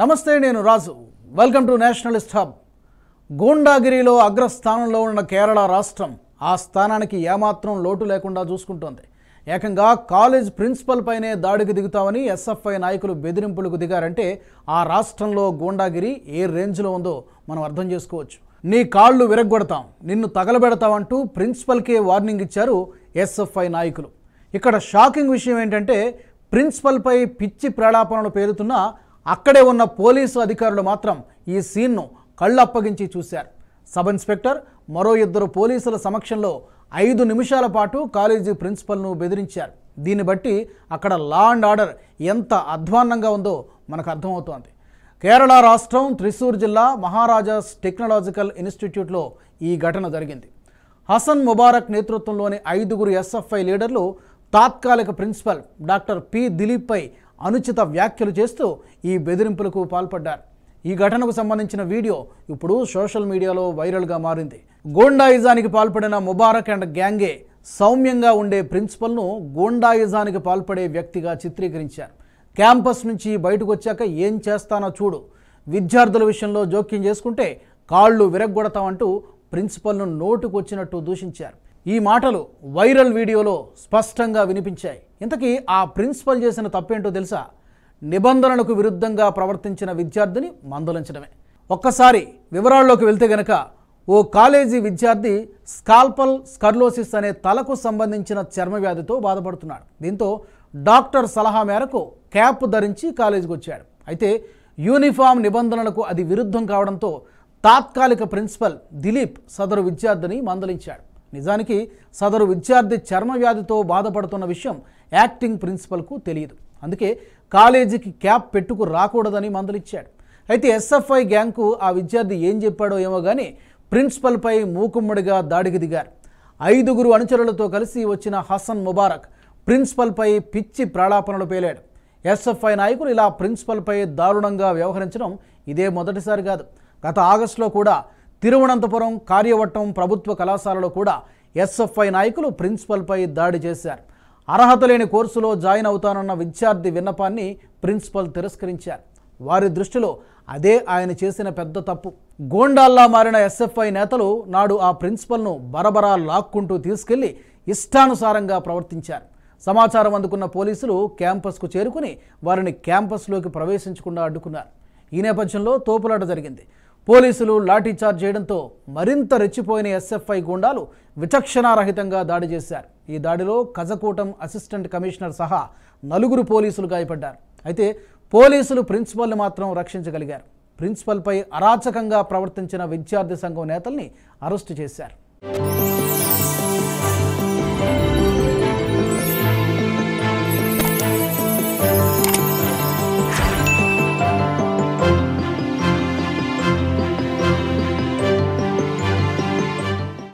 నమస్తే నేను Raju welcome to nationalist hub గూండాగిరిలో అగ్రస్థానంలో ఉన్న కేరళ రాష్ట్రం ఆ స్థానానికి ఏమాత్రం లోటు లేకుండా చూసుకుంటోంది ఏకంగా కాలేజ్ ప్రిన్సిపల్ పైనే దాడికి దిగుతామని ఎస్ఎఫ్ఐ నాయకులు బెదిరింపులకు దిగారంటే ఆ రాష్ట్రంలో గూండాగిరి ఏ రేంజ్లో ఉందో మనం అర్థం చేసుకోవచ్చు నీ కాళ్ళు విరగ్గొడతాం నిన్ను తగలబెడతామంటూ ప్రిన్సిపల్కే వార్నింగ్ ఇచ్చారు ఎస్ఎఫ్ఐ నాయకులు ఇక్కడ షాకింగ్ విషయం ఏంటంటే ప్రిన్సిపల్పై పిచ్చి ప్రేళాపనలు పేరుతున్న అక్కడే ఉన్న పోలీసు అధికారులు మాత్రం ఈ సీన్ను కళ్ళప్పగించి చూశారు సబ్ ఇన్స్పెక్టర్ మరో ఇద్దరు పోలీసుల సమక్షంలో ఐదు నిమిషాల పాటు కాలేజీ ప్రిన్సిపల్ను బెదిరించారు దీన్ని బట్టి అక్కడ లా అండ్ ఆర్డర్ ఎంత అధ్వాన్నంగా ఉందో మనకు అర్థమవుతోంది కేరళ రాష్ట్రం త్రిశూర్ జిల్లా మహారాజాస్ టెక్నాలజికల్ ఇన్స్టిట్యూట్లో ఈ ఘటన జరిగింది హసన్ ముబారక్ నేతృత్వంలోని ఐదుగురు ఎస్ఎఫ్ఐ లీడర్లు తాత్కాలిక ప్రిన్సిపల్ డాక్టర్ పి దిలీప్పై అనుచిత వ్యాఖ్యలు చేస్తూ ఈ బెదిరింపులకు పాల్పడ్డారు ఈ ఘటనకు సంబంధించిన వీడియో ఇప్పుడు సోషల్ మీడియాలో వైరల్గా మారింది గోండాయిజానికి పాల్పడిన ముబారక్ అండ్ గ్యాంగే సౌమ్యంగా ఉండే ప్రిన్సిపల్ను గోండాయిజానికి పాల్పడే వ్యక్తిగా చిత్రీకరించారు క్యాంపస్ నుంచి బయటకు వచ్చాక ఏం చేస్తానో చూడు విద్యార్థుల విషయంలో జోక్యం చేసుకుంటే కాళ్ళు విరగ్గొడతామంటూ ప్రిన్సిపల్ను నోటుకొచ్చినట్టు దూషించారు ఈ మాటలు వైరల్ వీడియోలో స్పష్టంగా వినిపించాయి ఇంతకీ ఆ ప్రిన్సిపల్ చేసిన తప్పేంటో తెలుసా నిబంధనలకు విరుద్ధంగా ప్రవర్తించిన విద్యార్థిని మందలించడమే ఒక్కసారి వివరాల్లోకి వెళ్తే గనక ఓ కాలేజీ విద్యార్థి స్కాల్పల్ స్కర్లోసిస్ అనే తలకు సంబంధించిన చర్మ వ్యాధితో బాధపడుతున్నాడు దీంతో డాక్టర్ సలహా మేరకు క్యాప్ ధరించి కాలేజీకి వచ్చాడు అయితే యూనిఫామ్ నిబంధనలకు అది విరుద్ధం కావడంతో తాత్కాలిక ప్రిన్సిపల్ దిలీప్ సదరు విద్యార్థిని మందలించాడు నిజానికి సదరు విద్యార్థి చర్మ వ్యాధితో బాధపడుతున్న విషయం యాక్టింగ్ ప్రిన్సిపల్కు తెలియదు అందుకే కాలేజీకి క్యాప్ పెట్టుకు రాకూడదని మందలిచ్చాడు అయితే ఎస్ఎఫ్ఐ గ్యాంగ్కు ఆ విద్యార్థి ఏం చెప్పాడో ఏమో కానీ ప్రిన్సిపల్పై మూకుమ్మడిగా దాడికి దిగారు ఐదుగురు అనుచరులతో కలిసి వచ్చిన హసన్ ముబారక్ ప్రిన్సిపల్పై పిచ్చి ప్రాణాపనలు పేలాడు ఎస్ఎఫ్ఐ నాయకులు ఇలా ప్రిన్సిపల్పై దారుణంగా వ్యవహరించడం ఇదే మొదటిసారి కాదు గత ఆగస్టులో కూడా తిరువనంతపురం కార్యవట్టం ప్రభుత్వ కళాశాలలో కూడా ఎస్ఎఫ్ఐ నాయకులు ప్రిన్సిపల్పై దాడి చేశారు అర్హత లేని కోర్సులో జాయిన్ అవుతానన్న విద్యార్థి విన్నపాన్ని ప్రిన్సిపల్ తిరస్కరించారు వారి దృష్టిలో అదే ఆయన చేసిన పెద్ద తప్పు గోండాల్లా మారిన ఎస్ఎఫ్ఐ నేతలు నాడు ఆ ప్రిన్సిపల్ను బరబరా లాక్కుంటూ తీసుకెళ్లి ఇష్టానుసారంగా ప్రవర్తించారు సమాచారం అందుకున్న పోలీసులు క్యాంపస్కు చేరుకుని వారిని క్యాంపస్లోకి ప్రవేశించకుండా అడ్డుకున్నారు ఈ నేపథ్యంలో తోపులాట జరిగింది పోలీసులు లాఠీచార్జ్ చేయడంతో మరింత రెచ్చిపోయిన ఎస్ఎఫ్ఐ గుండాలు విచక్షణారహితంగా దాడి చేశారు ఈ దాడిలో కజకూటం అసిస్టెంట్ కమిషనర్ సహా నలుగురు పోలీసులు గాయపడ్డారు అయితే పోలీసులు ప్రిన్సిపల్ని మాత్రం రక్షించగలిగారు ప్రిన్సిపల్పై అరాచకంగా ప్రవర్తించిన విద్యార్థి సంఘం నేతల్ని అరెస్టు చేశారు